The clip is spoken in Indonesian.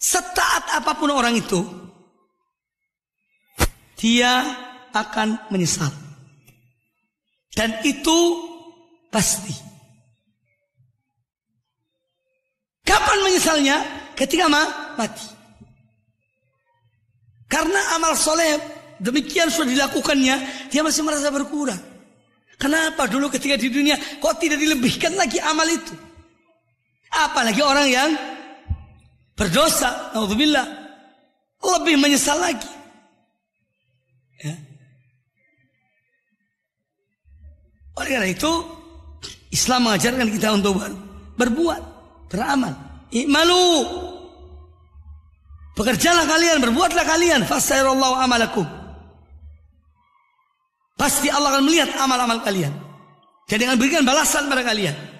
Setaat apapun orang itu, dia akan menyesal. Dan itu pasti. Kapan menyesalnya? Ketika ma mati. Karena amal soleh demikian sudah dilakukannya, dia masih merasa berkurang. Kenapa dulu ketika di dunia kok tidak dilebihkan lagi amal itu? Apalagi orang yang berdosa, naudzubillah, lebih menyesal lagi. Ya. Oleh karena itu, Islam mengajarkan kita untuk berbuat, beramal. malu. Bekerjalah kalian, berbuatlah kalian. Fasairallahu amalakum. Pasti Allah akan melihat amal-amal kalian. Jadi dengan berikan balasan pada kalian.